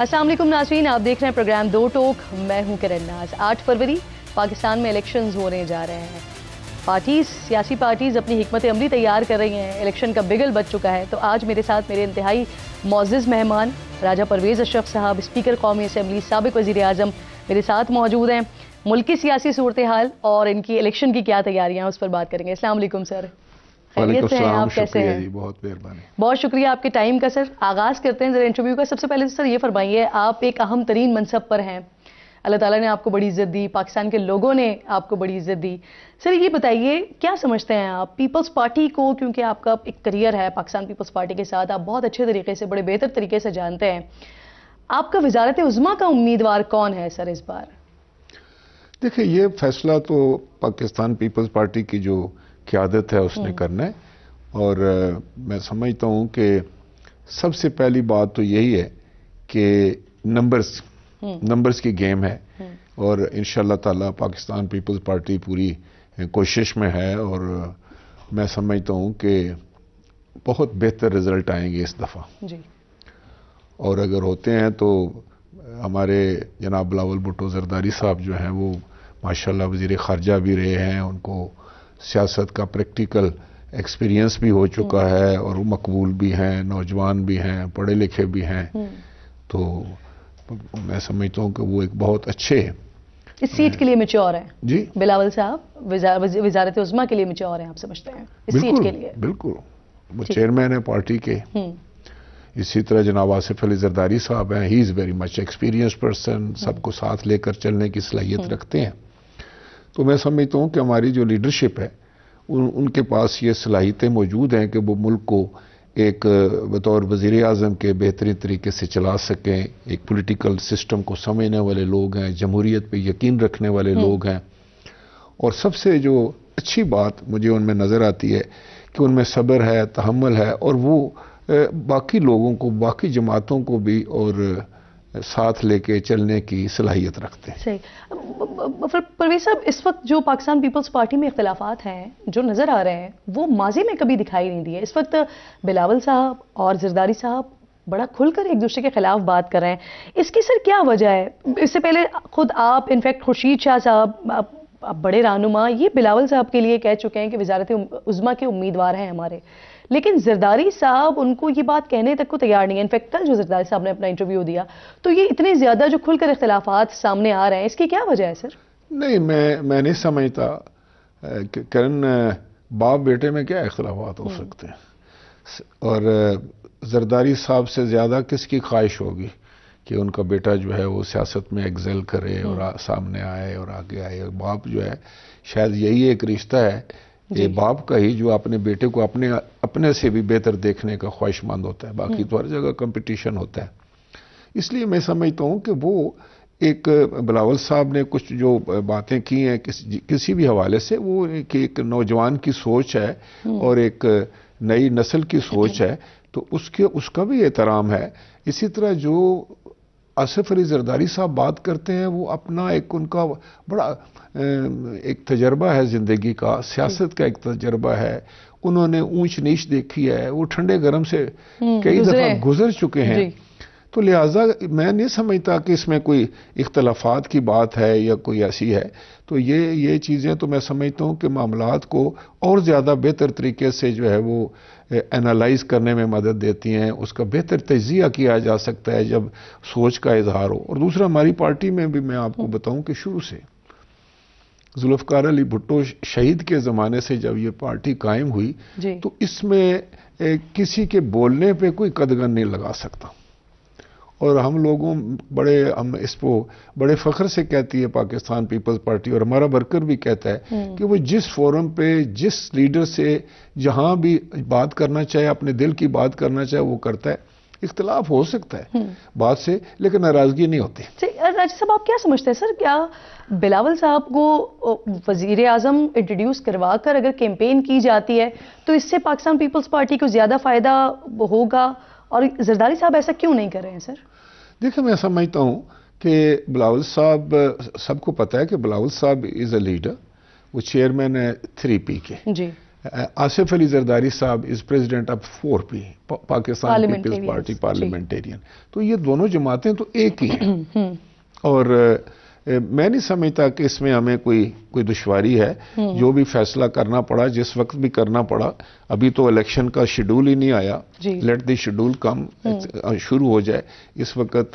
असलम नाजरीन आप देख रहे हैं प्रोग्राम दो टोक मैं हूं किरण नाज आठ फरवरी पाकिस्तान में इलेक्शंस होने जा रहे हैं पार्टीज सियासी पार्टीज़ अपनी हमत अमली तैयार कर रही हैं इलेक्शन का बिगल बच चुका है तो आज मेरे साथ मेरे इंतहाई मोजिज़ मेहमान राजा परवेज़ अशरफ साहब स्पीकर कौमी असम्बली सबक वज़ी अजम मेरे साथ मौजूद हैं मुल्क की सियासी सूरत हाल और इनकी इलेक्शन की क्या तैयारियाँ उस पर बात करेंगे असलम सर आप कैसे हैं जी बहुत मेहरबानी बहुत शुक्रिया आपके टाइम का सर आगाज करते हैं जरा इंटरव्यू का सबसे पहले तो, सर ये फरमाइए आप एक अहम तरीन मनसब पर हैं अल्लाह ताला ने आपको बड़ी इज्जत दी पाकिस्तान के लोगों ने आपको बड़ी इज्जत दी सर ये बताइए क्या समझते हैं आप पीपल्स पार्टी को क्योंकि आपका एक करियर है पाकिस्तान पीपल्स पार्टी के साथ आप बहुत अच्छे तरीके से बड़े बेहतर तरीके से जानते हैं आपका वजारत उजमा का उम्मीदवार कौन है सर इस बार देखिए ये फैसला तो पाकिस्तान पीपल्स पार्टी की जो क्यादत आदत है उसने हम्म। करना है और मैं समझता हूँ कि सबसे पहली बात तो यही है कि नंबर्स हम्म। नंबर्स की गेम है हम्म। और इन ताला पाकिस्तान पीपल्स पार्टी पूरी कोशिश में है और मैं समझता हूँ कि बहुत बेहतर रिजल्ट आएंगे इस दफ़ा और अगर होते हैं तो हमारे जनाब बिलावल भुट्टो जरदारी साहब जो हैं वो माशाल्लाह वजीर ख़ारजा भी रहे हैं उनको सियासत का प्रैक्टिकल एक्सपीरियंस भी हो चुका हम्म। है और मकबूल भी हैं नौजवान भी हैं पढ़े लिखे भी हैं हम्म। तो मैं समझता हूँ कि वो एक बहुत अच्छे इस सीट के लिए मेच्योर है जी बिलावल साहब वजारत उजमा के लिए मेच्योर है आप समझते हैं इस सीट के लिए बिल्कुल वो चेयरमैन है पार्टी के हम्म। इसी तरह जनाब आसिफ अली जरदारी साहब हैं he is very much experience person सबको साथ लेकर चलने की सलाहियत रखते हैं तो मैं समझता हूँ कि हमारी जो लीडरशिप है उन, उनके पास ये सलाहियतें मौजूद हैं कि वो मुल्क को एक बतौर वजीर अजम के बेहतरीन तरीके से चला सकें एक पोलिटिकल सिस्टम को समझने वाले लोग हैं जमहूरीत पर यकीन रखने वाले हम्म। लोग हैं और सबसे जो अच्छी बात मुझे उनमें नज़र आती है कि उनमें सब्र है तहमल है और वो बाकी लोगों को बाकी जमातों को भी और साथ लेके चलने की सलाहियत रखते हैं सही परवेज साहब इस वक्त जो पाकिस्तान पीपल्स पार्टी में इख्तलाफात हैं जो नज़र आ रहे हैं वो माजी में कभी दिखाई नहीं दिए इस वक्त बिलावल साहब और जरदारी साहब बड़ा खुलकर एक दूसरे के खिलाफ बात कर रहे हैं इसकी सर क्या वजह है इससे पहले खुद आप इनफैक्ट खुर्शीद शाह साहब आप बड़े रहनुमा ये बिलावल साहब के लिए कह चुके हैं कि वजारत उजमा के उम्मीदवार हैं हमारे लेकिन जरदारी साहब उनको ये बात कहने तक को तो तैयार नहीं है इनफैक्ट कल जो जरदारी साहब ने अपना इंटरव्यू दिया तो ये इतने ज़्यादा जो खुलकर इख्तलाफात सामने आ रहे हैं इसकी क्या वजह है सर नहीं मैं मैं नहीं समझता करण बाप बेटे में क्या इख्तलाफात हो हम्म। सकते हैं और जरदारी साहब से ज़्यादा किसकी ख्वाहिश होगी कि उनका बेटा जो है वो सियासत में एग्जेल करे और हम्म। सामने आए और आगे आए और बाप जो है शायद यही एक रिश्ता है ये बाप का ही जो अपने बेटे को अपने अपने से भी बेहतर देखने का ख्वाहिशमंद होता है बाकी हम्म। तो हर जगह कंपटीशन होता है इसलिए मैं समझता हूँ कि वो एक बिलावल साहब ने कुछ जो बातें की हैं किस, किसी भी हवाले से वो एक, एक नौजवान की सोच है हम्म। और एक नई नस्ल की सोच है तो उसके उसका भी एहतराम है इसी तरह जो आसिफ अली जरदारी साहब बात करते हैं वो अपना एक उनका बड़ा एक तजर्बा है ज़िंदगी का सियासत का एक तजर्बा है उन्होंने ऊंच नीच देखी है वो ठंडे गर्म से हम्म, कई दफ़ा गुजर चुके हैं तो लिहाजा मैं नहीं समझता कि इसमें कोई इख्तलाफात की बात है या कोई ऐसी है तो ये ये चीज़ें तो मैं समझता हूँ कि मामला को और ज़्यादा बेहतर तरीके से जो है वो एनालाइज करने में मदद देती हैं उसका बेहतर तजिया किया जा सकता है जब सोच का इजहार हो और दूसरा हमारी पार्टी में भी मैं आपको बताऊं कि शुरू से जुल्फकार अली भुट्टो शहीद के ज़माने से जब ये पार्टी कायम हुई तो इसमें किसी के बोलने पे कोई कदगन नहीं लगा सकता और हम लोगों बड़े हम इसको बड़े फ़ख्र से कहती है पाकिस्तान पीपल्स पार्टी और हमारा वर्कर भी कहता है हम्म। कि वो जिस फोरम पे जिस लीडर से जहाँ भी बात करना चाहे अपने दिल की बात करना चाहे वो करता है इख्तलाफ हो सकता है हम्म। बात से लेकिन नाराजगी नहीं होती राजीव साहब आप क्या समझते हैं सर क्या बिलावल साहब को वजीर आजम इंट्रोड्यूस करवा कर अगर कैंपेन की जाती है तो इससे पाकिस्तान पीपल्स पार्टी को ज़्यादा फ़ायदा होगा और जरदारी साहब ऐसा क्यों नहीं कर रहे हैं सर देखिए मैं समझता हूँ कि बिलावल साहब सबको पता है कि बिलावल साहब इज़ अ लीडर वो चेयरमैन है थ्री पी के जी आसिफ अली जरदारी साहब is president of four P Pakistan Peoples Party Parliamentarian तो ये दोनों जमातें तो एक ही हैं हम्म। और मैं नहीं समझता कि इसमें हमें कोई कोई दुश्वारी है हम्म। जो भी फैसला करना पड़ा जिस वक्त भी करना पड़ा अभी तो इलेक्शन का शेड्यूल ही नहीं आया लेट द शेड्यूल कम शुरू हो जाए इस वक्त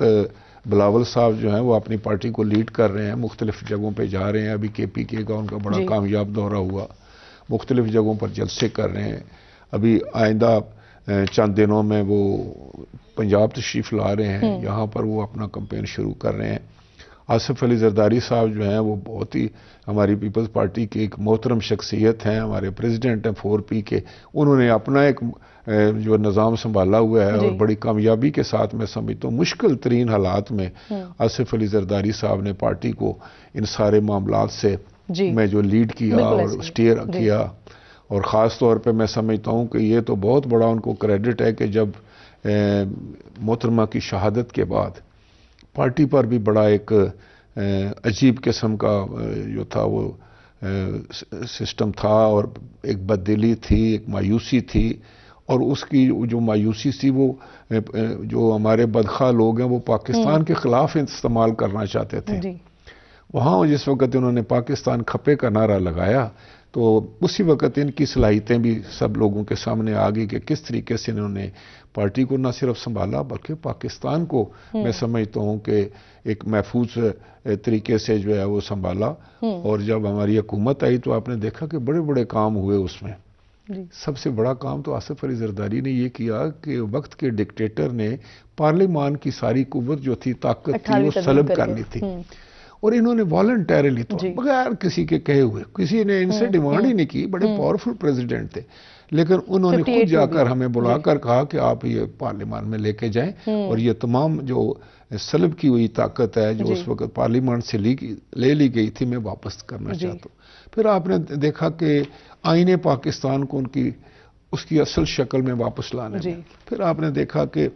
बिलावल साहब जो हैं वो अपनी पार्टी को लीड कर रहे हैं मुख्तलिफ जगहों पर जा रहे हैं अभी के पी के का उनका बड़ा कामयाब दौरा हुआ मुख्तलिफ जगहों पर जलसे कर रहे हैं अभी आइंदा चंद दिनों में वो पंजाब तशरीफ ला रहे हैं हम्म। यहाँ पर वो अपना कंपेन शुरू कर रहे हैं आसफ अली जरदारी साहब जो हैं वो बहुत ही हमारी पीपल्स पार्टी के एक मोहतरम शख्सियत हैं हमारे प्रेसिडेंट हैं फोर पी के उन्होंने अपना एक जो निज़ाम संभाला हुआ है और बड़ी कामयाबी के साथ मैं समझता हूँ मुश्किल तरीन हालात में हाँ। आसफ अली जरदारी साहब ने पार्टी को इन सारे मामला से मैं जो लीड किया और स्टेयर किया और ख़ास तौर पर मैं समझता हूँ कि ये तो बहुत बड़ा उनको क्रेडिट है कि जब मोहतरमा की शहादत के बाद पार्टी पर भी बड़ा एक अजीब किस्म का जो था वो सिस्टम था और एक बददिली थी एक मायूसी थी और उसकी जो मायूसी थी वो जो हमारे बदखा लोग हैं वो पाकिस्तान हम्म। के खिलाफ इस्तेमाल करना चाहते थे वहाँ जिस वक्त उन्होंने पाकिस्तान खपे का नारा लगाया तो उसी वक्त इनकी सलाहितें भी सब लोगों के सामने आ गई कि किस तरीके से इन्होंने पार्टी को ना सिर्फ संभाला बल्कि पाकिस्तान को हम्म। मैं समझता हूँ कि एक महफूज तरीके से जो है वो संभाला हम्म। और जब हमारी हुकूमत आई तो आपने देखा कि बड़े बड़े काम हुए उसमें सबसे बड़ा काम तो आसिफ अली जरदारी ने यह किया कि वक्त के डिक्टेटर ने पार्लियामान की सारी कुवत जो थी ताकत थी वो सलब कर ली थी हम्म। और इन्होंने वॉल्टरली तो बगैर किसी के कहे हुए किसी ने इनसे डिमांड ही नहीं की बड़े पावरफुल प्रेसिडेंट थे लेकिन उन्होंने खुद जाकर हमें बुलाकर कहा कि आप ये पार्लियामान में लेके जाएं हम्म। और ये तमाम जो सलब की हुई ताकत है जो उस वक्त पार्लियामान से ली ले ली गई थी मैं वापस करना चाहता हूँ फिर आपने देखा कि आईने पाकिस्तान को उनकी उसकी असल शक्ल में वापस लाने फिर आपने देखा कि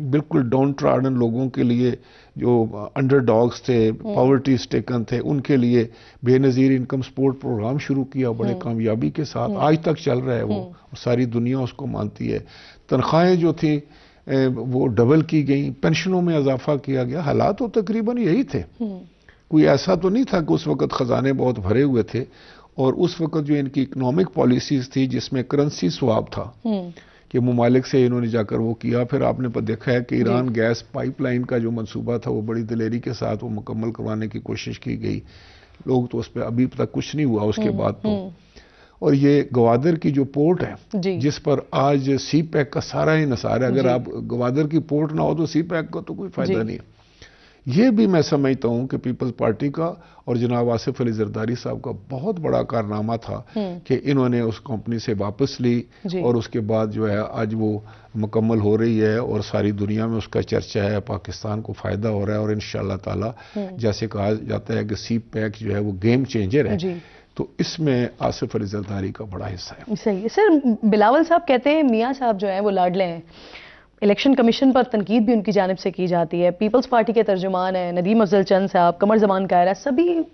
बिल्कुल डाउन ट्राडन लोगों के लिए जो अंडर डॉग्स थे पावर्टी हम्म। स्टेकन थे उनके लिए बेनज़ीर इनकम सपोर्ट प्रोग्राम शुरू किया बड़े हम्म। कामयाबी के साथ हम्म। आज तक चल रहा है वो सारी दुनिया उसको मानती है तनख्वाहें जो थी वो डबल की गई पेंशनों में इजाफा किया गया हालात तो तकरीबन यही थे कोई ऐसा तो नहीं था कि उस वक्त ख़जाने बहुत भरे हुए थे और उस वक्त जो इनकी इकोनॉमिक पॉलिसीज थी जिसमें करंसी स्वाब था कि ममालिक से इन्होंने जाकर वो किया फिर आपने देखा है कि ईरान गैस पाइपलाइन का जो मनसूबा था वो बड़ी दिलेरी के साथ वो मुकम्मल करवाने की कोशिश की गई लोग तो उस पर अभी तक कुछ नहीं हुआ उसके हम्म, बाद तो हम्म। और ये गवादर की जो पोर्ट है जिस पर आज सी पैक e e का सारा ही नसार है अगर आप गवादर की पोर्ट ना हो तो सी पैक e का तो कोई फायदा नहीं है ये भी मैं समझता हूँ कि पीपल्स पार्टी का और जनाब आसिफ अली जरदारी साहब का बहुत बड़ा कारनामा था हम्म। कि इन्होंने उस कंपनी से वापस ली और उसके बाद जो है आज वो मुकम्मल हो रही है और सारी दुनिया में उसका चर्चा है पाकिस्तान को फ़ायदा हो रहा है और इन ताला हम्म। जैसे कहा जाता है कि सी पैक जो है वो गेम चेंजर है तो इसमें आसिफ अली जरदारी का बड़ा हिस्सा है सही है सर बिलावल साहब कहते हैं मियाँ साहब जो है वो लाडले हैं इलेक्शन कमीशन पर तनकीद भी उनकी जानब से की जाती है पीपल्स पार्टी के तर्जुमान हैं नदीम अफजल चंद साहब कमर जमान है सभी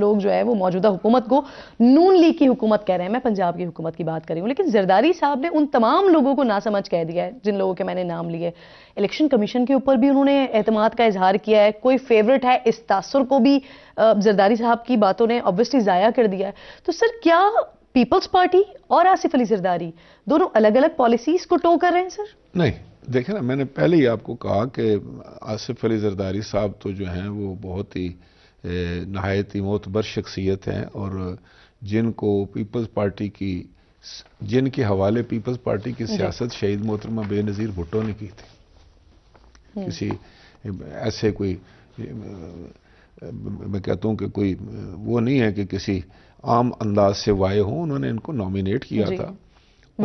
लोग जो है वो मौजूदा हुकूमत को नून लीग की हुकूमत कह रहे हैं मैं पंजाब की हुकूमत की बात कर रही हूँ लेकिन जरदारी साहब ने उन तमाम लोगों को ना समझ कह दिया है जिन लोगों के मैंने नाम लिए इलेक्शन कमीशन के ऊपर भी उन्होंने अहतमाद का इजहार किया है कोई फेवरेट है इस तासर को भी जरदारी साहब की बातों ने ऑब्वियसली ज़ाया कर दिया है तो सर क्या पीपल्स पार्टी और आसिफ अली जरदारी दोनों अलग अलग पॉलिसीज को टो कर रहे हैं सर नहीं देखे ना मैंने पहले ही आपको कहा कि आसिफ अली जरदारी साहब तो जो हैं वो बहुत ही नहायत ही मोतबर शख्सियत हैं और जिनको पीपल्स पार्टी की जिनके हवाले पीपल्स पार्टी की सियासत शहीद मोहतरमा बेनज़ीर भुट्टो ने की थी हम्म। किसी ऐसे कोई मैं कहता हूँ कि कोई वो नहीं है कि किसी आम अंदाज से वाये हों उन्होंने इनको नॉमिनेट किया था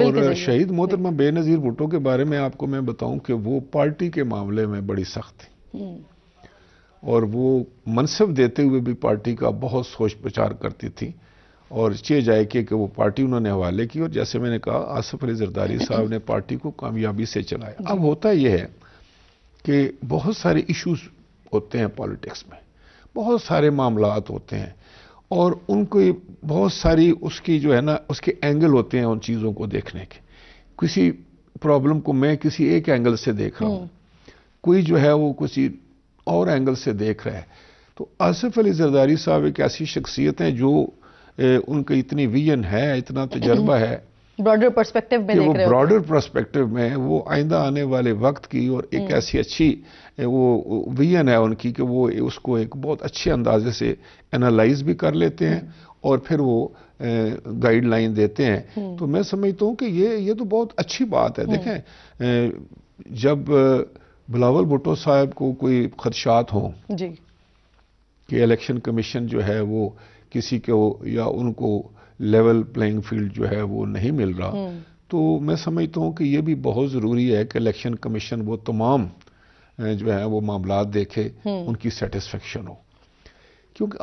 और शहीद मोहतरमा बेनज़ीर भुट्टो के बारे में आपको मैं बताऊं कि वो पार्टी के मामले में बड़ी सख्त थी हम्म। और वो मनसब देते हुए भी पार्टी का बहुत सोच प्रचार करती थी और चे जाए कि वो पार्टी उन्होंने हवाले की और जैसे मैंने कहा आसफ अली जरदारी साहब ने पार्टी को कामयाबी से चलाया अब होता यह है कि बहुत सारे इश्यूज होते हैं पॉलिटिक्स में बहुत सारे मामला होते हैं और उनको बहुत सारी उसकी जो है ना उसके एंगल होते हैं उन चीज़ों को देखने के किसी प्रॉब्लम को मैं किसी एक एंगल से देख रहा हूँ हम्म। कोई जो है वो किसी और एंगल से देख रहा है तो आसफ अली जरदारी साहब एक ऐसी शख्सियत हैं जो ए, उनका इतनी विजन है इतना तजर्बा है ब्रॉडर परस्पेक्टिव में वो ब्रॉडर परस्पेक्टिव में वो आइंदा आने वाले वक्त की और एक हम्म। ऐसी अच्छी वो विजन है उनकी कि वो उसको एक बहुत अच्छे अंदाजे से एनालाइज भी कर लेते हैं हम्म। और फिर वो गाइडलाइन देते हैं हम्म। तो मैं समझता हूँ कि ये ये तो बहुत अच्छी बात है हम्म। देखें जब बिलावल भुट्टो साहब को कोई खदशात हों कि इलेक्शन कमीशन जो है वो किसी को या उनको लेवल प्लेइंग फील्ड जो है वो नहीं मिल रहा हम्म। तो मैं समझता हूँ कि ये भी बहुत ज़रूरी है कि इलेक्शन कमीशन वो तमाम जो है वो मामला देखे उनकी सेटिस्फेक्शन हो क्योंकि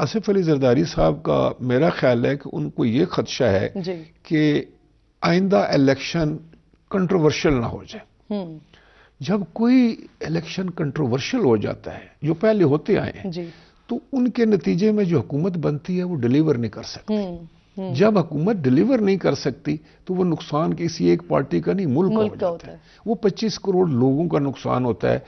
आसिफ अली जरदारी साहब का मेरा ख्याल है कि उनको ये खदशा है कि आइंदा इलेक्शन कंट्रोवर्शियल ना हो जाए हम्म। जब कोई इलेक्शन कंट्रोवर्शियल हो जाता है जो पहले होते आए हैं तो उनके नतीजे में जो हुकूमत बनती है वो डिलीवर नहीं कर सकती हम्म, हम्म। जब हुकूमत डिलीवर नहीं कर सकती तो वो नुकसान किसी एक पार्टी का नहीं मुल्क, मुल्क का होता है वो 25 करोड़ लोगों का नुकसान होता है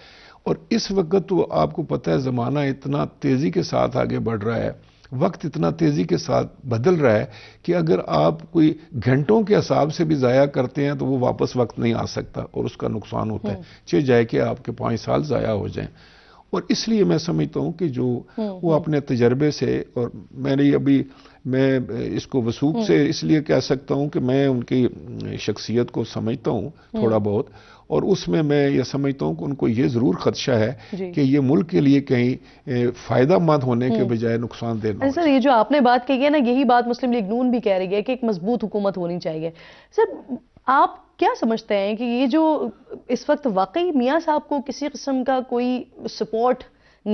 और इस वक्त तो आपको पता है ज़माना इतना तेज़ी के साथ आगे बढ़ रहा है वक्त इतना तेज़ी के साथ बदल रहा है कि अगर आप कोई घंटों के हिसाब से भी ज़ाया करते हैं तो वो वापस वक्त नहीं आ सकता और उसका नुकसान होता है चाहे हम्म। जाए कि आपके पाँच साल ज़ाया हो जाए और इसलिए मैं समझता हूँ कि जो हम्म, वो हम्म। अपने तजर्बे से और मैंने अभी मैं इसको वसूख से हम्म। इसलिए कह सकता हूँ कि मैं उनकी शख्सियत को समझता हूँ थोड़ा बहुत और उसमें मैं ये समझता हूँ कि उनको ये ज़रूर खदशा है कि ये मुल्क के लिए कहीं फ़ायदा मंद होने के बजाय नुकसान देना सर अच्छा, ये जो आपने बात कही है ना यही बात मुस्लिम लीग नून भी कह रही है कि एक मजबूत हुकूमत होनी चाहिए सर आप क्या समझते हैं कि ये जो इस वक्त वाकई मियाँ साहब को किसी किस्म का कोई सपोर्ट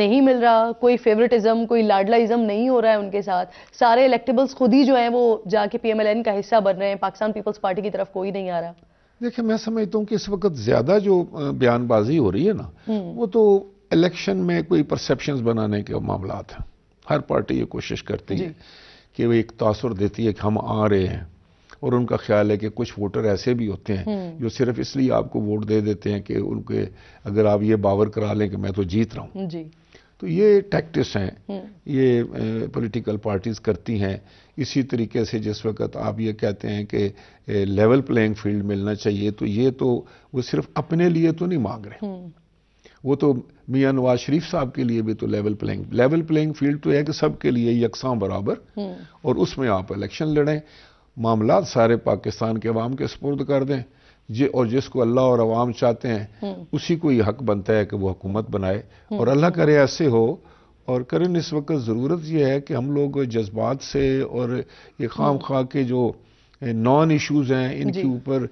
नहीं मिल रहा कोई फेवरेटिज्म कोई लाडलाइज्म नहीं हो रहा है उनके साथ सारे इलेक्टेबल्स खुद ही जो हैं वो जाके पीएमएलएन का हिस्सा बन रहे हैं पाकिस्तान पीपल्स पार्टी की तरफ कोई नहीं आ रहा देखिए मैं समझता हूँ कि इस वक्त ज़्यादा जो बयानबाजी हो रही है ना हम्म। वो तो इलेक्शन में कोई परसेप्शन बनाने के मामला हैं हर पार्टी ये कोशिश करती है कि वो एक तासर देती है कि हम आ रहे हैं और उनका ख्याल है कि कुछ वोटर ऐसे भी होते हैं हम्म। जो सिर्फ इसलिए आपको वोट दे देते हैं कि उनके अगर आप ये बावर करा लें कि मैं तो जीत रहा हूँ तो ये टैक्टिस हैं हम्म। ये पॉलिटिकल पार्टीज़ करती हैं इसी तरीके से जिस वक्त आप ये कहते हैं कि लेवल प्लेइंग फील्ड मिलना चाहिए तो ये तो वो सिर्फ अपने लिए तो नहीं मांग रहे हम्म। वो तो मियां नवाज शरीफ साहब के लिए भी तो level playing level playing field तो है कि सबके लिए यकसां बराबर और उसमें आप इलेक्शन लड़ें मामला सारे पाकिस्तान के अवाम के सपुर्द कर दें जे और जिसको अल्लाह और अवाम चाहते हैं हम्म। उसी को ये हक बनता है कि वो हुकूमत बनाए हम्म। और अल्लाह करे ऐसे हो और करें इस वक्त ज़रूरत यह है कि हम लोग जज्बात से और ये हम्म। खाम खा के जो नॉन इश्यूज़ हैं इनके ऊपर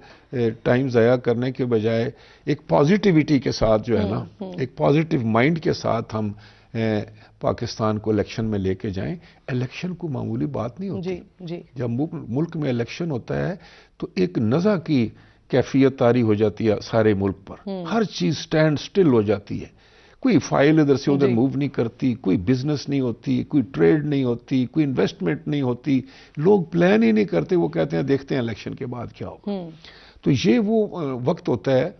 टाइम ज़ाया करने के बजाय एक पॉजिटिविटी के साथ जो है ना एक पॉजिटिव माइंड के साथ हम पाकिस्तान को इलेक्शन में लेके जाएं इलेक्शन को मामूली बात नहीं होती जी, जी। जब मुल्क में इलेक्शन होता है तो एक नज़ा की कैफियत तारी हो जाती है सारे मुल्क पर हम्म। हर चीज़ स्टैंड स्टिल हो जाती है कोई फाइल इधर से उधर मूव नहीं करती कोई बिजनेस नहीं होती कोई ट्रेड नहीं होती कोई इन्वेस्टमेंट नहीं होती लोग प्लान ही नहीं करते वो कहते हैं देखते हैं इलेक्शन के बाद क्या होगा हम्म। तो ये वो वक्त होता है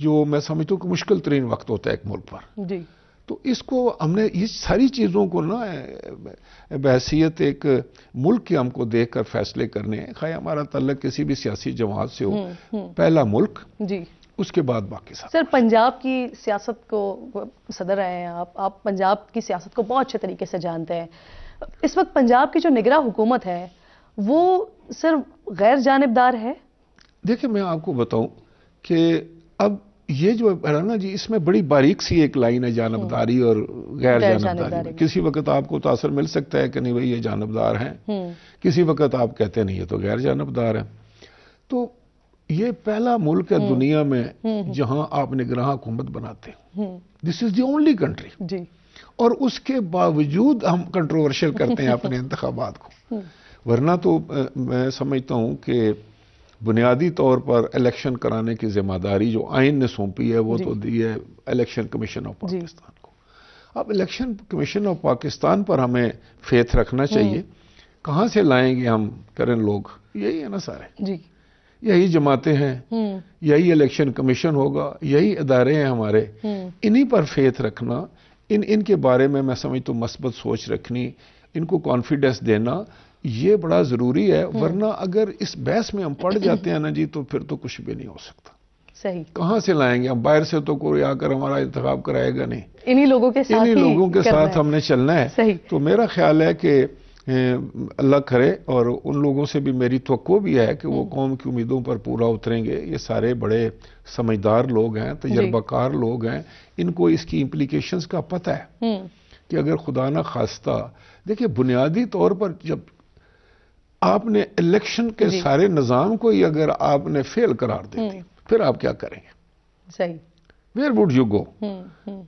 जो मैं समझता हूँ कि मुश्किल तरीन वक्त होता है एक मुल्क पर तो इसको हमने ये सारी चीज़ों को ना बहसीत एक मुल्क के हमको देख कर फैसले करने हैं खाए हमारा तलक किसी भी सियासी जमात से हो हम्म, हम्म। पहला मुल्क जी उसके बाद बाकी सब सर पंजाब की सियासत को सदर रहे हैं आप आप पंजाब की सियासत को बहुत अच्छे तरीके से जानते हैं इस वक्त पंजाब की जो निगरा हुकूमत है वो सर गैर जानबदार है देखिए मैं आपको बताऊं कि अब ये जो हराना जी इसमें बड़ी बारीक सी एक लाइन है जानबदारी हम्म। और गैर जानबदारी किसी वक्त आपको तासर तो मिल सकता है कि नहीं भाई ये जानबदार हैं हम्म। किसी वक्त आप कहते नहीं ये तो गैर जानबदार है तो ये पहला मुल्क है हम्म। दुनिया में जहां आप निगरान हुकूमत बनाते हैं this is the only country और उसके बावजूद हम कंट्रोवर्शियल करते हैं अपने इंतबात को वरना तो मैं समझता हूँ कि बुनियादी तौर पर इलेक्शन कराने की जिम्मेदारी जो आइन ने सौंपी है वो तो दी है इलेक्शन कमीशन ऑफ पाकिस्तान को अब इलेक्शन कमीशन ऑफ पाकिस्तान पर हमें फेथ रखना चाहिए हम्म। कहाँ से लाएंगे हम करें लोग यही है ना सारे जी यही जमाते हैं हम्म। यही इलेक्शन कमीशन होगा यही इदारे हैं हमारे हम्म। इन्हीं पर फेथ रखना इन इनके बारे में मैं समझता तो मस्बत सोच रखनी इनको कॉन्फिडेंस देना ये बड़ा जरूरी है हम्म। वरना अगर इस बहस में हम पड़ जाते हैं ना जी तो फिर तो कुछ भी नहीं हो सकता सही कहाँ से लाएंगे हम बाहर से तो कोई आकर हमारा इंतखब कराएगा नहीं इन्हीं लोगों के साथ इन्हीं लोगों के साथ हमने चलना है सही तो मेरा ख्याल है कि अल्लाह करे और उन लोगों से भी मेरी तो भी है कि वो हम्म। कौम की उम्मीदों पर पूरा उतरेंगे ये सारे बड़े समझदार लोग हैं तजर्बाकार लोग हैं इनको इसकी इम्प्लीकेशन का पता है हम्म। कि अगर खुदा ना खास्ता देखिए बुनियादी तौर पर जब आपने इलेक्शन के सारे निज़ाम को ही अगर आपने फेल करार दे दिया हम्म। फिर आप क्या करेंगे सही वेयर वुड यू गो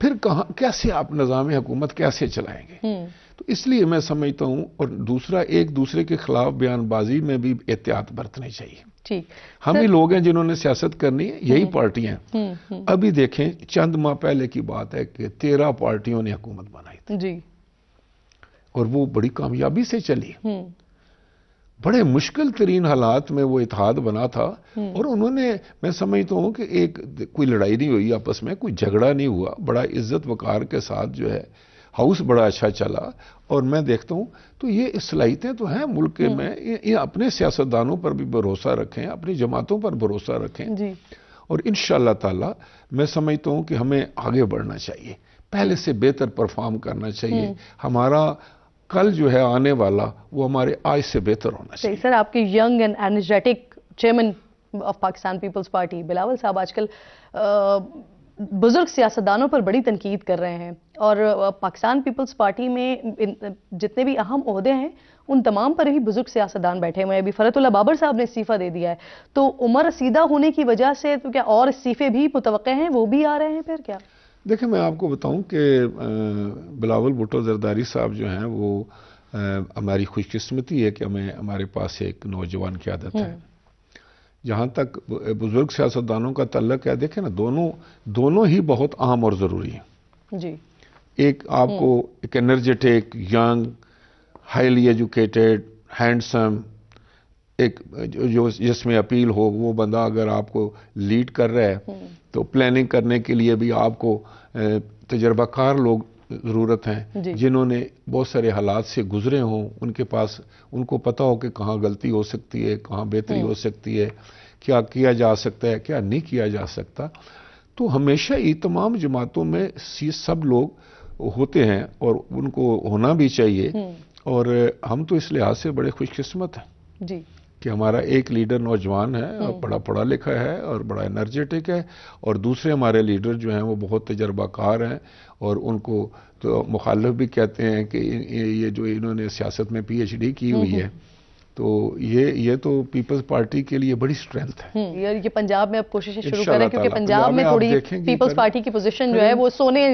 फिर कहा कैसे आप निज़ाम हुकूमत कैसे चलाएंगे हम्म। तो इसलिए मैं समझता हूं और दूसरा एक दूसरे के खिलाफ बयानबाजी में भी एहतियात बरतने चाहिए ठीक हम ही लोग हैं जिन्होंने सियासत करनी है यही हम्म। पार्टियां अभी देखें चंद माह पहले की बात है कि तेरह पार्टियों ने हुकूमत बनाई थी जी और वो बड़ी कामयाबी से चली बड़े मुश्किल तरीन हालात में वो इतिहाद बना था हम्म। और उन्होंने मैं समझता हूँ कि एक कोई लड़ाई नहीं हुई आपस में कोई झगड़ा नहीं हुआ बड़ा इज्जत वकार के साथ जो है हाउस बड़ा अच्छा चला और मैं देखता हूँ तो ये सलाहितें तो हैं मुल्क के हम्म। में ये, अपने सियासतदानों पर भी भरोसा रखें अपनी जमातों पर भरोसा रखें और इन ताला मैं समझता हूँ कि हमें आगे बढ़ना चाहिए पहले से बेहतर परफॉर्म करना चाहिए हम्म। हमारा कल जो है आने वाला वो हमारे आज से बेहतर होना चाहिए सर आपके young and energetic chairman of Pakistan Peoples Party Bilawal साहब आजकल बुजुर्ग सियासतदानों पर बड़ी तनकीद कर रहे हैं और पाकिस्तान पीपल्स पार्टी में जितने भी अहम अहदे हैं उन तमाम पर ही बुजुर्ग सियासतदान बैठे हुए हैं अभी फरतुल्ला बाबर साहब ने इस्तीफ़ा दे दिया है तो उम्र सीधा होने की वजह से तो क्या और इस्तीफ़े भी मुतव हैं वो भी आ रहे हैं फिर क्या देखिए मैं आपको बताऊं कि बिलावल भुटो जरदारी साहब जो हैं वो हमारी खुशकस्मती है कि हमें हमारे पास एक नौजवान की आदत है हम्म। जहाँ तक बुजुर्ग सियासतदानों का तल्लक है देखें ना दोनों दोनों ही बहुत अहम और ज़रूरी हैं जी एक आपको हम्म। एक energetic young highly educated handsome एक जो जिसमें अपील हो वो बंदा अगर आपको लीड कर रहा है हम्म। तो प्लानिंग करने के लिए भी आपको तजर्बाकार लोग ज़रूरत हैं जिन्होंने बहुत सारे हालात से गुजरे हों उनके पास उनको पता हो कि कहाँ गलती हो सकती है कहाँ बेहतरी हम्म। हो सकती है क्या किया जा सकता है क्या नहीं किया जा सकता तो हमेशा ही तमाम जमातों में सब लोग होते हैं और उनको होना भी चाहिए हम्म। और हम तो इस लिहाज से बड़े खुशकिस्मत हैं जी कि हमारा एक लीडर नौजवान है और बड़ा हम्म। पढ़ा लिखा है और बड़ा एनर्जेटिक है और दूसरे हमारे लीडर जो हैं वो बहुत तजर्बाकार हैं और उनको तो मुखालफ भी कहते हैं कि ये जो इन्होंने सियासत में पीएचडी की हुई हम्म। है तो ये ये तो पीपल्स पार्टी के लिए बड़ी स्ट्रेंथ है हम्म। यार ये पंजाब में अब कोशिशें शुरू करें क्योंकि पंजाब में थोड़ी पीपल्स पार्टी की पोजीशन जो है वो सोने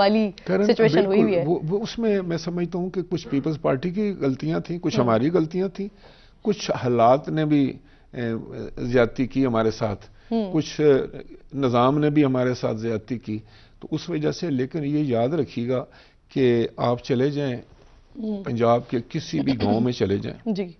वाली सिचुएशन हुई हुई है वो, वो उसमें मैं समझता हूँ कि कुछ पीपल्स पार्टी की गलतियां थी कुछ हमारी गलतियां थी कुछ हालात ने भी ज्यादती की हमारे साथ हम्म। कुछ निज़ाम ने भी हमारे साथ ज्यादती की तो उस वजह से लेकिन ये याद रखिएगा कि आप चले जाएं हम्म। पंजाब के किसी भी गांव में चले जाएं जी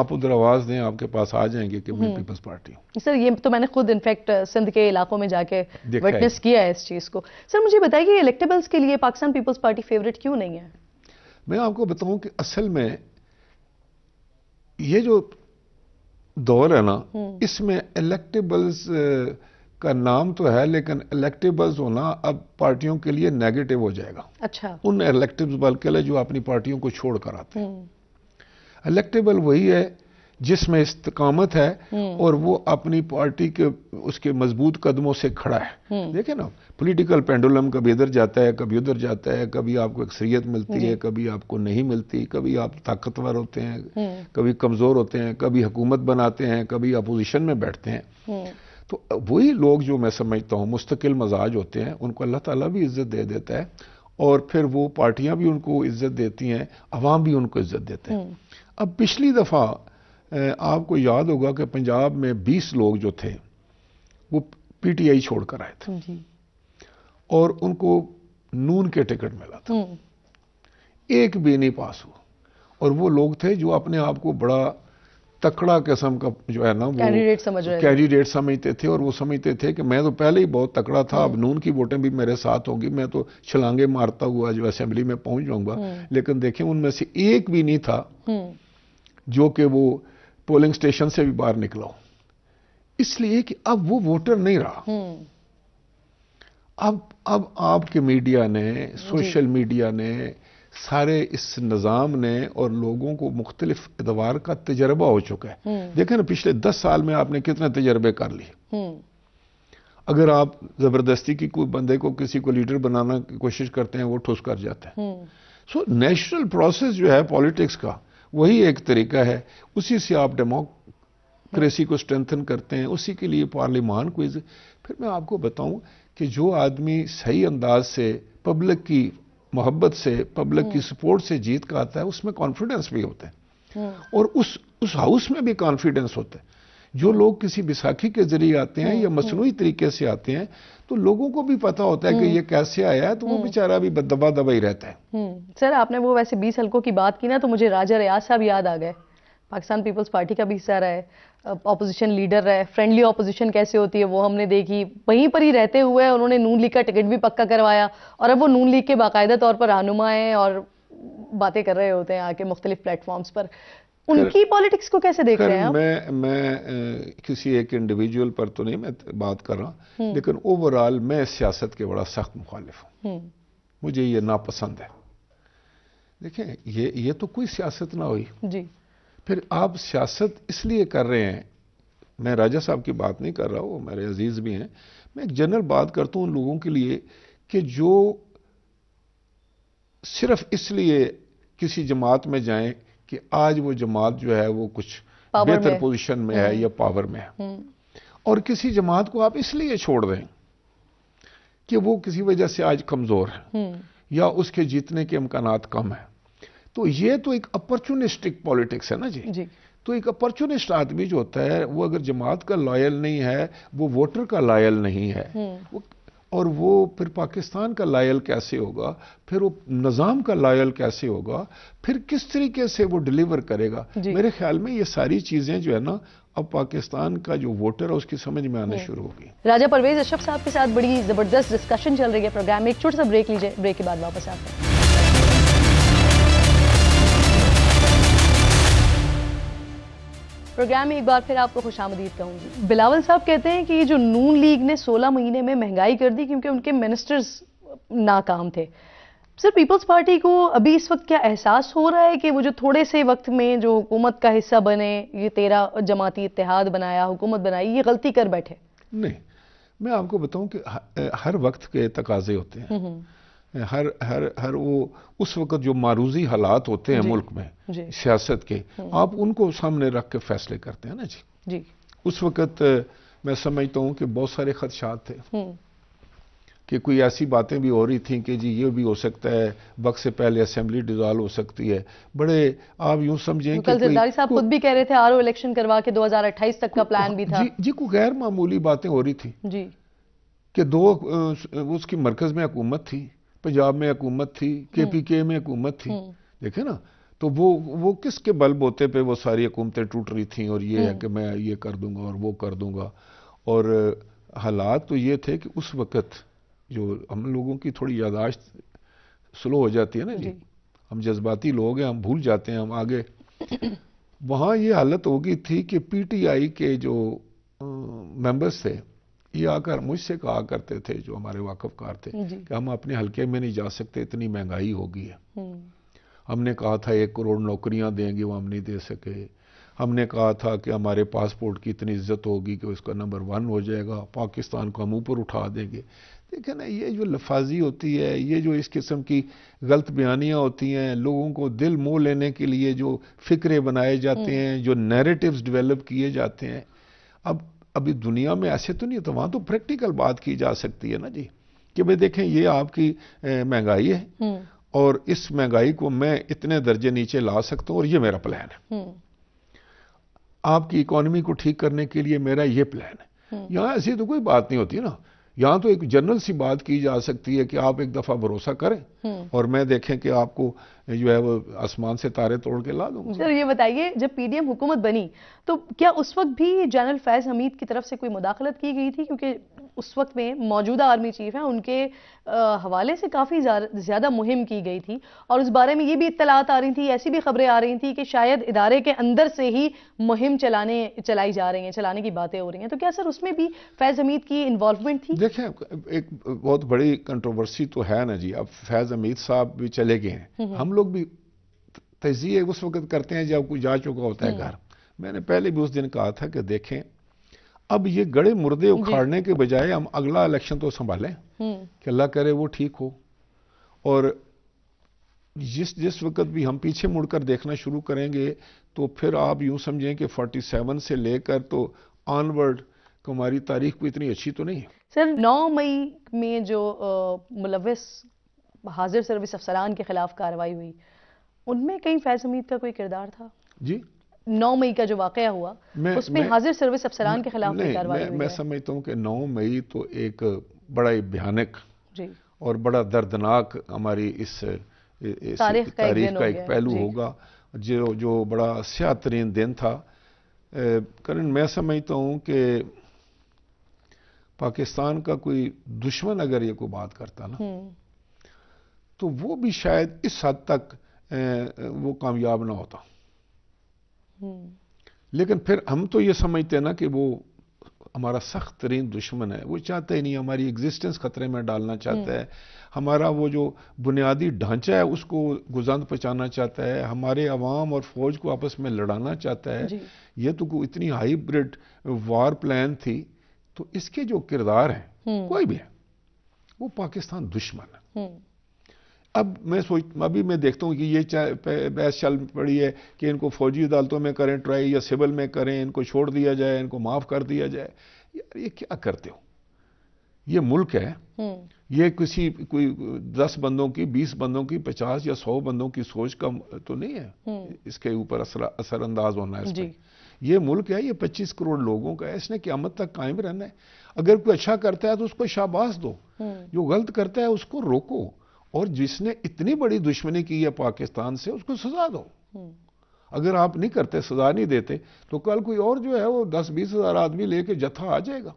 आप उधर आवाज़ दें आपके पास आ जाएंगे कि मैं हम्म। पीपल्स पार्टी हूँ सर ये तो मैंने खुद इनफैक्ट सिंध के इलाकों में जाके विटनेस किया है इस चीज़ को सर मुझे बताइए इलेक्टेबल्स के लिए पाकिस्तान पीपल्स पार्टी फेवरेट क्यों नहीं है मैं आपको बताऊं कि असल में ये जो दौर है ना हम्म। इसमें इलेक्टेबल्स का नाम तो है लेकिन इलेक्टेबल्स होना अब पार्टियों के लिए नेगेटिव हो जाएगा अच्छा उन इलेक्टेबल के लिए जो अपनी पार्टियों को छोड़ कर आते हैं इलेक्टेबल हम्म। वही है जिसमें इस्तकामत है हम्म। और वो अपनी पार्टी के उसके मजबूत कदमों से खड़ा है हम्म। देखे ना पॉलिटिकल पेंडुलम कभी इधर जाता है कभी उधर जाता है कभी आपको अक्सरियत मिलती है कभी आपको नहीं मिलती कभी आप ताकतवर होते हैं हम्म। कभी कमज़ोर होते हैं कभी हुकूमत बनाते हैं कभी अपोजिशन में बैठते हैं तो वही लोग जो मैं समझता हूँ मुस्तकिल मजाज होते हैं उनको अल्लाह ताला भी इज्जत दे देता है और फिर वो पार्टियां भी उनको इज्जत देती हैं आवाम भी उनको इज्जत देते हैं अब पिछली दफ़ा आपको याद होगा कि पंजाब में 20 लोग जो थे वो पीटीआई छोड़कर आए थे और उनको नून के टिकट मिला था हम्म। एक भी नहीं पास हुआ और वो लोग थे जो अपने आप को बड़ा तकड़ा किस्म का जो है ना वो कैंडिडेट समझ रहे कैंडिडेट समझते थे और वो समझते थे कि मैं तो पहले ही बहुत तकड़ा था अब हम्म। नून की वोटें भी मेरे साथ होंगी मैं तो छलांगे मारता हुआ जो असेंबली में पहुंच जाऊंगा हम्म। लेकिन देखें उनमें से एक भी नहीं था जो कि वो पोलिंग स्टेशन से भी बाहर निकलो इसलिए कि अब वो वोटर नहीं रहा हम्म। अब अब आपके मीडिया ने सोशल मीडिया ने सारे इस निज़ाम ने और लोगों को मुख्तलिफ इतवार का तजर्बा हो चुका है हम्म। देखें ना पिछले दस साल में आपने कितने तजर्बे कर लिए हम्म। अगर आप ज़बरदस्ती की कोई बंदे को किसी को लीडर बनाना की कोशिश करते हैं वो ठुस कर जाते हैं सो नेशनल प्रोसेस जो है पॉलिटिक्स का वही एक तरीका है उसी से आप डेमोक्रेसी को स्ट्रेंथन करते हैं उसी के लिए पार्लिमान को फिर मैं आपको बताऊं कि जो आदमी सही अंदाज से पब्लिक की मोहब्बत से पब्लिक की सपोर्ट हम्म। से जीत का आता है उसमें कॉन्फिडेंस भी होता है हम्म। और उस उस हाउस में भी कॉन्फिडेंस होता है जो लोग किसी बैसाखी के जरिए आते हैं हम्म, या मसनू तरीके से आते हैं तो लोगों को भी पता होता है कि हम्म। ये कैसे आया है तो वो हम्म। बेचारा भी दबा दबा ही रहता है हम्म। सर आपने वो वैसे बीस हल्कों की बात की ना तो मुझे राजा रियाज साहब याद आ गए पाकिस्तान पीपल्स पार्टी का भी हिस्सा रहा है ऑपोजिशन लीडर रहे फ्रेंडली ऑपोजिशन कैसे होती है वो हमने देखी वहीं पर ही रहते हुए उन्होंने नून लीग का टिकट भी पक्का करवाया और अब वो नून लीग के बाकायदा तौर पर रहनुमा हैं और बातें कर रहे होते हैं आके मुख्तलिफ प्लेटफॉर्म्स पर उनकी पॉलिटिक्स को कैसे देख रहे हैं मैं मैं किसी एक इंडिविजुअल पर तो नहीं मैं बात कर रहा हम्म। लेकिन ओवरऑल मैं सियासत के बड़ा सख्त मुखालिफ हूं हम्म। मुझे ये नापसंद है देखें ये ये तो कोई सियासत ना हुई जी फिर आप सियासत इसलिए कर रहे हैं मैं राजा साहब की बात नहीं कर रहा वो मेरे अजीज़ भी हैं मैं एक जनरल बात करता हूं उन लोगों के लिए कि जो सिर्फ इसलिए किसी जमात में जाएं कि आज वो जमात जो है वो कुछ बेहतर पोजीशन में है या पावर में है हम्म। हम्म। और किसी जमात को आप इसलिए छोड़ दें कि वो किसी वजह से आज कमज़ोर है हम्म। या उसके जीतने के इम्कान कम है तो ये तो एक अपॉर्चुनिस्टिक पॉलिटिक्स है ना जी, जी। तो एक अपॉर्चुनिस्ट आदमी जो होता है वो अगर जमात का लॉयल नहीं है वो वोटर का लॉयल नहीं है वो और वो फिर पाकिस्तान का लायल कैसे होगा फिर वो निज़ाम का लायल कैसे होगा फिर किस तरीके से वो डिलीवर करेगा मेरे ख्याल में ये सारी चीज़ें जो है ना अब पाकिस्तान का जो वोटर है उसकी समझ में आने शुरू होगी राजा परवेज अशरफ साहब के साथ बड़ी ज़बरदस्त डिस्कशन चल रही है प्रोग्राम में एक छोटा सा ब्रेक लीजिए ब्रेक के बाद वापस आते हैं प्रोग्राम में एक बार फिर आपको खुश आमदीद कहूँगी बिलावल साहब कहते हैं कि ये जो नून लीग ने 16 महीने में महंगाई कर दी क्योंकि उनके मिनिस्टर्स नाकाम थे सर पीपल्स पार्टी को अभी इस वक्त क्या एहसास हो रहा है कि वो जो थोड़े से वक्त में जो हुकूमत का हिस्सा बने ये तेरा जमाती इतिहाद बनाया हुकूमत बनाई ये गलती कर बैठे नहीं मैं आपको बताऊं कि हर वक्त के तकाजे होते हैं हम्म, हम्म। हर हर हर वो उस वक्त जो मारूजी हालात होते हैं मुल्क में सियासत के हम्म। आप उनको सामने रख के फैसले करते हैं ना जी जी उस वक्त मैं समझता हूँ कि बहुत सारे खदशात थे हम्म। कि कोई ऐसी बातें भी हो रही थी कि जी ये भी हो सकता है वक्त से पहले असेंबली डिजॉल्व हो सकती है बड़े आप यूं समझें कि जरदारी साहब खुद भी कह रहे थे आरओ इलेक्शन करवा के 2028 तक का प्लान भी था जी, जी को गैर मामूली बातें हो रही थी जी कि दो उसकी मरकज में हुकूमत थी पंजाब में हुकूमत थी के पी के में हुकूमत थी हम्म। देखे ना तो वो वो किसके बल बोते पे वो सारी हुकूमतें टूट रही थी और ये है हम्म। कि मैं ये कर दूंगा और वो कर दूंगा और हालात तो ये थे कि उस वक़्त जो हम लोगों की थोड़ी यादाश्त स्लो हो जाती है ना जी हम जज्बाती लोग हैं हम भूल जाते हैं हम आगे वहाँ ये हालत होगी थी कि पीटीआई के जो मेंबर्स थे ये आकर मुझसे कहा करते थे जो हमारे वाकफकार थे कि हम अपने हलके में नहीं जा सकते इतनी महंगाई होगी है हम्म। हमने कहा था एक करोड़ नौकरियां देंगे वो हम नहीं दे सके हमने कहा था कि हमारे पासपोर्ट की इतनी इज्जत होगी कि उसका नंबर वन हो जाएगा पाकिस्तान को हम ऊपर उठा देंगे देखें ना ये जो लफाजी होती है ये जो इस किस्म की गलत बयानियाँ होती हैं लोगों को दिल मोह लेने के लिए जो फ़िक्रे बनाए जाते हम्म। हैं जो नैरेटिव डिवेलप किए जाते हैं अब अभी दुनिया में ऐसे तो नहीं तो वहां तो प्रैक्टिकल बात की जा सकती है ना जी कि भाई देखें ये आपकी महंगाई है हम्म। और इस महंगाई को मैं इतने दर्जे नीचे ला सकता हूं और ये मेरा प्लान है हम्म। आपकी इकोनॉमी को ठीक करने के लिए मेरा ये प्लान है हम्म। यहां ऐसी तो कोई बात नहीं होती ना यहां तो एक जनरल सी बात की जा सकती है कि आप एक दफ़ा भरोसा करें और मैं देखें कि आपको जो है वो आसमान से तारे तोड़ के ला दूंगा सर ये बताइए जब पीडीएम हुकूमत बनी तो क्या उस वक्त भी जनरल फैज हमीद की तरफ से कोई मुदाखलत की गई थी क्योंकि उस वक्त में मौजूदा आर्मी चीफ हैं उनके हवाले से काफ़ी ज़्यादा मुहिम की गई थी और उस बारे में ये भी इतलात आ रही थी ऐसी भी खबरें आ रही थी कि शायद इदारे के अंदर से ही मुहिम चलाने चलाई जा रही हैं चलाने की बातें हो रही हैं तो क्या सर उसमें भी फैज़ हमीद की इन्वॉल्वमेंट थी देखें एक बहुत बड़ी कंट्रोवर्सी तो है ना जी अब फैज़ हमीद साहब भी चले गए हैं हम्म, हम्म। हम लोग भी तजिए उस वक्त करते हैं जब कोई जा चुका होता है हम्म। घर मैंने पहले भी उस दिन कहा था कि देखें अब ये गड़े मुर्दे उखाड़ने के बजाय हम अगला इलेक्शन तो संभालें हम्म। कि अल्लाह करे वो ठीक हो और जिस जिस वक्त भी हम पीछे मुड़कर देखना शुरू करेंगे तो फिर आप यूं समझें कि 47 से लेकर तो ऑनवर्ड हमारी तारीख को इतनी अच्छी तो नहीं है सर 9 मई में जो मुलविस हाजिर सर्विस अफसरान के खिलाफ कार्रवाई हुई उनमें कहीं फैज हमीद का कोई किरदार था जी नौ मई का जो वाक़ हुआ उसमें हाजिर सर्विस अफसरान के खिलाफ कार्रवाई मैं, मैं समझता हूँ कि नौ मई तो एक बड़ा ही भयानक और बड़ा दर्दनाक हमारी इस, इस तारीख का एक, पहलू होगा जो जो बड़ा स्या तरीन दिन था करण मैं समझता हूँ कि पाकिस्तान का कोई दुश्मन अगर ये कोई बात करता ना हम्म। तो वो भी शायद इस हद तक वो कामयाब ना होता हम्म। लेकिन फिर हम तो ये समझते हैं ना कि वो हमारा सख्त तरीन दुश्मन है वो चाहता ही नहीं हमारी एग्जिस्टेंस खतरे में डालना चाहता हम्म। है हमारा वो जो बुनियादी ढांचा है उसको गुजंद पहुंचाना चाहता है हमारे अवाम और फौज को आपस में लड़ाना चाहता है ये तो कोई इतनी हाईब्रिड वार प्लान थी तो इसके जो किरदार हैं हम्म। कोई भी है वो पाकिस्तान दुश्मन है अब मैं सोच अभी मैं देखता हूँ कि ये बहस चल पड़ी है कि इनको फौजी अदालतों में करें ट्राई या सिविल में करें इनको छोड़ दिया जाए इनको माफ़ कर दिया जाए यार ये क्या करते हो ये मुल्क है हम्म। ये किसी कोई दस बंदों की बीस बंदों की पचास या सौ बंदों की सोच का तो नहीं है हम्म। इसके ऊपर असर असरअंदाज होना है इसमें ये मुल्क है ये पच्चीस करोड़ लोगों का है इसने क्यामत तक कायम रहना है अगर कोई अच्छा करता है तो उसको शाबाश दो हम्म। जो गलत करता है उसको रोको और जिसने इतनी बड़ी दुश्मनी की है पाकिस्तान से उसको सजा दो हम्म। अगर आप नहीं करते सजा नहीं देते तो कल कोई और जो है वो दस बीस हजार आदमी लेके जत्था आ जाएगा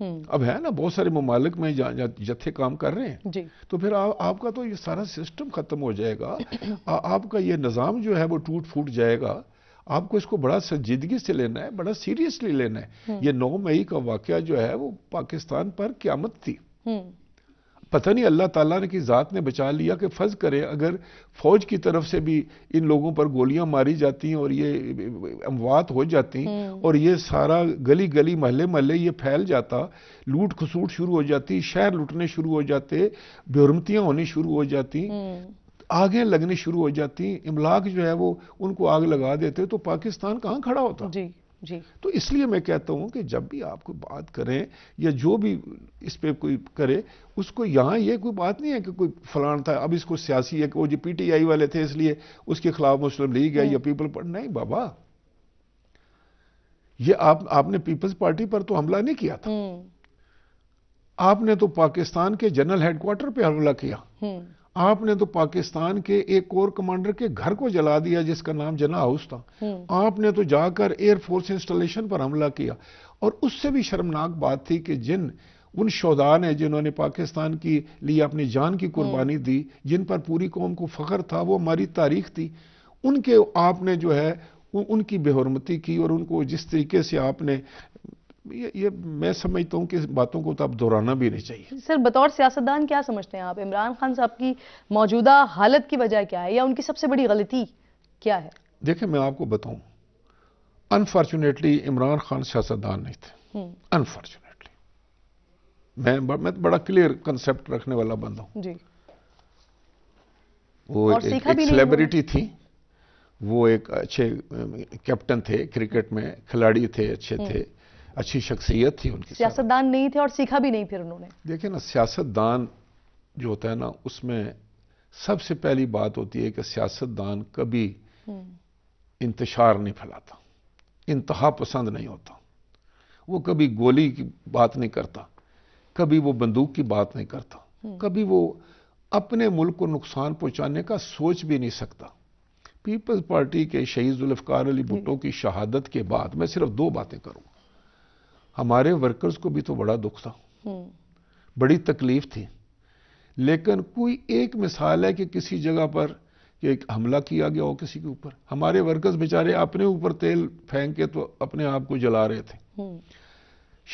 हम्म। अब है ना बहुत सारे ममालिक में जत्थे काम कर रहे हैं जी। तो फिर आ, आपका तो ये सारा सिस्टम खत्म हो जाएगा आ, आपका ये निज़ाम जो है वो टूट फूट जाएगा आपको इसको बड़ा संजीदगी से लेना है बड़ा सीरियसली लेना है हम्म। ये नौ मई का वाक्य जो है वो पाकिस्तान पर क्यामत थी पता नहीं अल्लाह ताला ने की ज़ात ने बचा लिया कि फर्ज करे अगर फौज की तरफ से भी इन लोगों पर गोलियां मारी जाती हैं और ये अमवात हो जाती हम्म। और ये सारा गली गली महल्ले महल्ले ये फैल जाता लूट खसूट शुरू हो जाती शहर लुटने शुरू हो जाते बेहरमतियाँ होनी शुरू हो जाती हम्म। आगें लगनी शुरू हो जाती इमलाक जो है वो उनको आग लगा देते तो पाकिस्तान कहाँ खड़ा होता जी जी तो इसलिए मैं कहता हूं कि जब भी आप कोई बात करें या जो भी इस पर कोई करे उसको यहां ये कोई बात नहीं है कि कोई फलान था अब इसको सियासी है कि वो जो पीटीआई वाले थे इसलिए उसके खिलाफ मुस्लिम लीग है या हम्म। पीपल पर नहीं बाबा ये आप आपने पीपल्स पार्टी पर तो हमला नहीं किया था हम्म। आपने तो पाकिस्तान के जनरल हेडक्वार्टर पर हमला किया हम्म। आपने तो पाकिस्तान के एक कोर कमांडर के घर को जला दिया जिसका नाम जना हाउस था हम्म। आपने तो जाकर एयरफोर्स इंस्टॉलेशन पर हमला किया और उससे भी शर्मनाक बात थी कि जिन उन शौदा ने जिन्होंने पाकिस्तान के लिए अपनी जान की कुर्बानी हम्म। दी जिन पर पूरी कौम को फ़ख्र था वो हमारी तारीख थी उनके आपने जो है उनकी बेहरमती की और उनको जिस तरीके से आपने ये, ये मैं समझता हूँ कि बातों को तो आप दोहराना भी नहीं चाहिए सर बतौर सियासतदान क्या समझते हैं आप इमरान खान साहब की मौजूदा हालत की वजह क्या है या उनकी सबसे बड़ी गलती क्या है देखिए मैं आपको बताऊं अनफॉर्चुनेटली इमरान खान सियासतदान नहीं थे अनफॉर्चुनेटली हम्म। मैं मैं तो बड़ा क्लियर कंसेप्ट रखने वाला हूं जी वो एक सेलिब्रिटी थी वो एक अच्छे कैप्टन थे क्रिकेट में खिलाड़ी थे अच्छे हम्म। थे अच्छी शख्सियत थी उनकी सियासतदान नहीं थे और सीखा भी नहीं फिर उन्होंने देखिए ना सियासतदान जो होता है ना उसमें सबसे पहली बात होती है कि सियासतदान कभी हम्म। इंतशार नहीं फैलाता इंतहा पसंद नहीं होता वो कभी गोली की बात नहीं करता कभी वो बंदूक की बात नहीं करता हम्म। कभी वो अपने मुल्क को नुकसान पहुंचाने का सोच भी नहीं सकता पीपल्स पार्टी के शहीद जुल्फकार अली भुट्टो की शहादत के बाद मैं सिर्फ दो बातें करूं हमारे वर्कर्स को भी तो बड़ा दुख था हम्म। बड़ी तकलीफ थी लेकिन कोई एक मिसाल है कि किसी जगह पर कि एक हमला किया गया हो किसी के ऊपर हमारे वर्कर्स बेचारे अपने ऊपर तेल फेंक के तो अपने आप को जला रहे थे हम्म।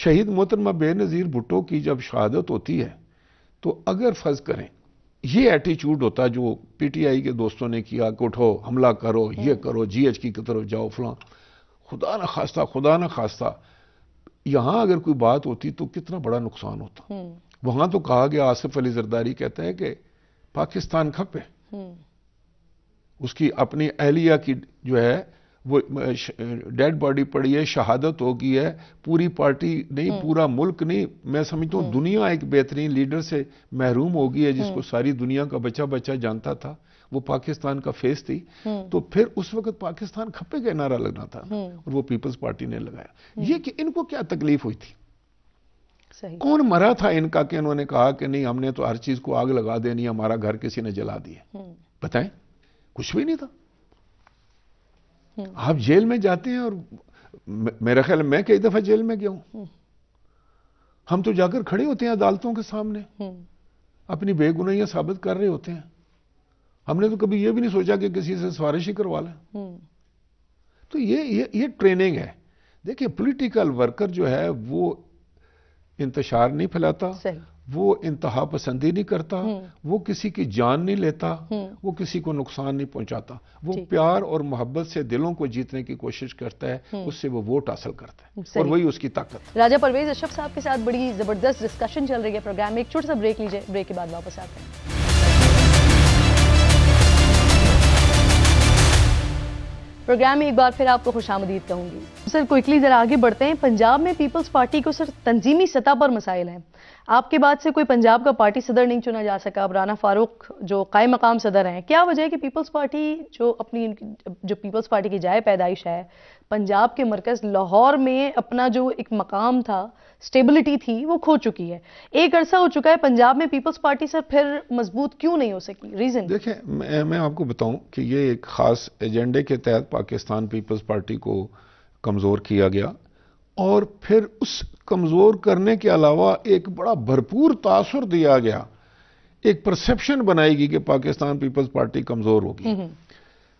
शहीद मोहतरमा बेनज़ीर भुट्टो की जब शहादत होती है तो अगर फर्ज करें ये एटीट्यूड होता जो पीटीआई के दोस्तों ने किया कि उठो हमला करो ये हम्म। करो जीएचकी की तरफ जाओ फलां खुदा न खास्ता खुदा न खास्ता यहाँ अगर कोई बात होती तो कितना बड़ा नुकसान होता हम्म। वहां तो कहा गया आसिफ अली जरदारी कहते हैं कि पाकिस्तान खप है हम्म। उसकी अपनी अहलिया की जो है वो डेड बॉडी पड़ी है शहादत हो गई है पूरी पार्टी नहीं हम्म। पूरा मुल्क नहीं मैं समझता हूँ दुनिया एक बेहतरीन लीडर से महरूम हो गई है जिसको सारी दुनिया का बचा बचा जानता था वो पाकिस्तान का फेस थी हम्म। तो फिर उस वक्त पाकिस्तान खपे का नारा लगना था हम्म। और वो पीपल्स पार्टी ने लगाया हम्म। ये कि इनको क्या तकलीफ हुई थी सही। कौन मरा था इनका कि इन्होंने कहा कि नहीं हमने तो हर चीज को आग लगा देनी हमारा घर किसी ने जला दिया बताए कुछ भी नहीं था आप जेल में जाते हैं और मेरा ख्याल मैं कई दफा जेल में गया हूं हम तो जाकर खड़े होते हैं अदालतों के सामने अपनी बेगुनाइयां साबित कर रहे होते हैं हमने तो कभी ये भी नहीं सोचा कि किसी से सिफारिश ही करवा लें हम्म। तो ये ये ये ट्रेनिंग है देखिए पॉलिटिकल वर्कर जो है वो इंतशार नहीं फैलाता वो इंतहा पसंदी नहीं करता हम्म। वो किसी की जान नहीं लेता हम्म। वो किसी को नुकसान नहीं पहुंचाता वो प्यार और मोहब्बत से दिलों को जीतने की कोशिश करता है उससे वो वोट हासिल करता है और वही उसकी ताकत राजा परवेज अशरफ साहब के साथ बड़ी जबरदस्त डिस्कशन चल रही है प्रोग्राम में एक छोटा सा ब्रेक लीजिए ब्रेक के बाद वापस आते हैं प्रोग्राम में एक बार फिर आपको खुश आमदीद कहूँगी सर क्विकली ज़रा आगे बढ़ते हैं पंजाब में पीपल्स पार्टी को सर तंजीमी सतह पर मसाइल हैं आपके बाद से कोई पंजाब का पार्टी सदर नहीं चुना जा सका अब राना फारूक जो कायम मकाम सदर हैं क्या वजह है कि पीपल्स पार्टी जो अपनी जो पीपल्स पार्टी की जाए पैदाइश है पंजाब के मरकज लाहौर में अपना जो एक मकाम था स्टेबिलिटी थी वो खो चुकी है एक अरसा हो चुका है पंजाब में पीपल्स पार्टी से फिर मजबूत क्यों नहीं हो सकी रीजन देखें मैं, मैं आपको बताऊं कि ये एक खास एजेंडे के तहत पाकिस्तान पीपल्स पार्टी को कमज़ोर किया गया और फिर उस कमज़ोर करने के अलावा एक बड़ा भरपूर तासर दिया गया एक परसेप्शन बनाएगी कि पाकिस्तान पीपल्स पार्टी कमज़ोर होगी हम्म, हम्म।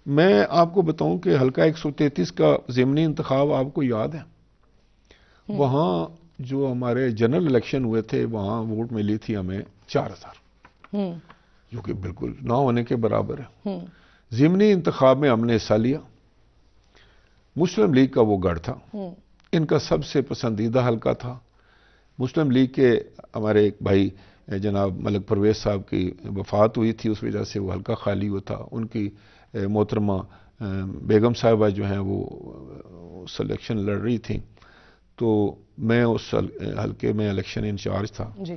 मैं आपको बताऊं कि हल्का 133 का ज़मनी इंतखब आपको याद है हम्म। वहाँ जो हमारे जनरल इलेक्शन हुए थे वहाँ वोट मिली थी हमें चार हज़ार हम्म। जो कि बिल्कुल ना होने के बराबर है हम्म। ज़मनी इंतखब में हमने हिस्सा लिया मुस्लिम लीग का वो गढ़ था इनका सबसे पसंदीदा हल्का था मुस्लिम लीग के हमारे एक भाई जनाब मलक परवेज साहब की वफात हुई थी उस वजह से वो हल्का खाली हुआ था उनकी मोहतरमा बेगम साहबा जो हैं वो सलेक्शन लड़ रही थी तो मैं उस हल्के में इलेक्शन इंचार्ज था जी।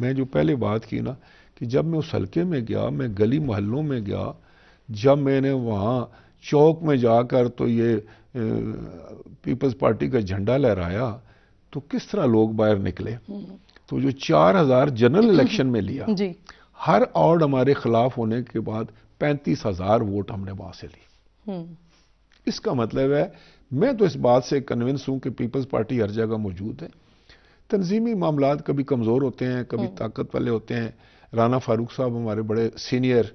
मैं जो पहले बात की ना कि जब मैं उस हल्के में गया मैं गली मोहल्लों में गया जब मैंने वहाँ चौक में जाकर तो ये पीपल्स पार्टी का झंडा लहराया तो किस तरह लोग बाहर निकले तो जो चार हजार जनरल इलेक्शन में लिया हर ऑर्ड हमारे खिलाफ होने के बाद पैंतीस हजार वोट हमने वहां से ली हम्म। इसका मतलब है मैं तो इस बात से कन्विंस हूं कि पीपल्स पार्टी हर जगह मौजूद है तनजीमी मामला कभी कमज़ोर होते हैं कभी हम्म। ताकत वाले होते हैं राना फारूक साहब हमारे बड़े सीनियर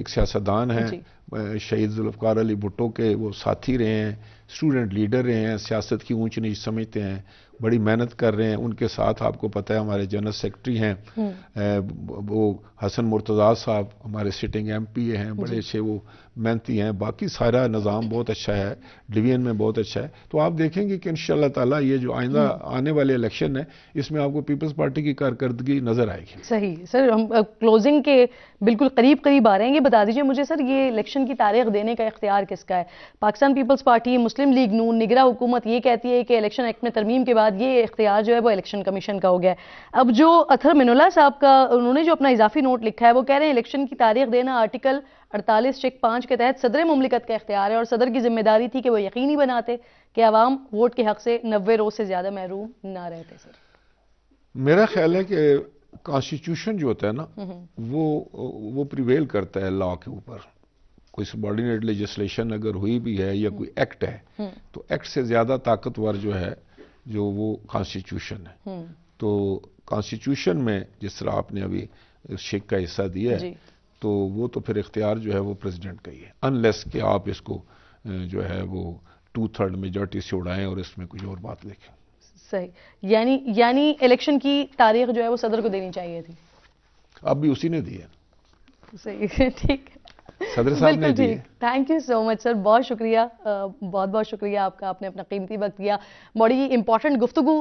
एक सियासतदान हैं शहीद जुल्फकार अली भुट्टो के वो साथी रहे हैं स्टूडेंट लीडर रहे हैं सियासत की ऊंच नीच समझते हैं बड़ी मेहनत कर रहे हैं उनके साथ आपको पता है हमारे जनरल सेक्रेटरी हैं हम्म। वो हसन मुर्तज़ा साहब हमारे सिटिंग एम पी ए हैं बड़े अच्छे वो मेहनती हैं बाकी सारा निज़ाम बहुत अच्छा है डिवीजन में बहुत अच्छा है तो आप देखेंगे कि इन ताला ये जो आइंदा हम्म। आने वाले इलेक्शन है इसमें आपको पीपल्स पार्टी की कारकर्दगी नज़र आएगी सही सर हम क्लोजिंग के बिल्कुल करीब करीब आ रहे हैं ये बता दीजिए मुझे सर ये इलेक्शन की तारीख देने का इख्तियार किसका है Pakistan Peoples Party Muslim League नून निगरा हुकूमत ये कहती है कि इलेक्शन एक्ट में तरमीम के बाद बाद ये इख्तियार जो है वो इलेक्शन कमीशन का हो गया अब जो अथर मिनोला साहब का उन्होंने जो अपना इजाफी नोट लिखा है वो कह रहे हैं इलेक्शन की तारीख देना आर्टिकल अड़तालीस चेक पाँच के तहत सदर ममलिकत का इख्तियार है और सदर की जिम्मेदारी थी कि वो यकीनी बनाते कि आवाम वोट के हक से नबे रोज़ से ज़्यादा महरूम ना रहते सर मेरा ख्याल है कि कॉन्स्टिट्यूशन जो होता है ना हम्म, हम्म। वो वो प्रिवेल करता है लॉ के ऊपर कोई सबॉर्डिनेट लेजिस्लेशन अगर हुई भी है या कोई एक्ट है हम्म। तो एक्ट से ज़्यादा ताकतवर जो है जो वो कॉन्स्टिट्यूशन है हम्म। तो कॉन्स्टिट्यूशन में जिस तरह आपने अभी शेख का हिस्सा दिया है तो वो तो फिर इख्तियार जो है वो प्रेसिडेंट का ही है अनलेस कि आप इसको जो है वो टू थर्ड मेजॉरिटी से उड़ाएं और इसमें कुछ और बात लिखें सही यानी यानी इलेक्शन की तारीख जो है वो सदर को देनी चाहिए थी अब भी उसी ने दी है सही ठीक है सदर साहब ने दी thank you so much sir बहुत शुक्रिया बहुत बहुत शुक्रिया आपका आपने अपना कीमती वक्त दिया बड़ी इंपॉर्टेंट गुफ्तु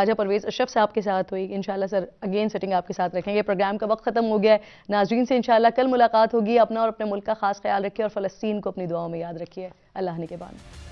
राजा परवेज अशरफ साहब के साथ हुई इंशाल्लाह सर अगेन सेटिंग आपके साथ रखेंगे प्रोग्राम का वक्त खत्म हो गया है नाजरीन से इंशाल्लाह कल मुलाकात होगी अपना और अपने मुल्क का खास ख्याल रखिए और फलस्तीन को अपनी दुआओं में याद रखिए अल्लाह ने के बाद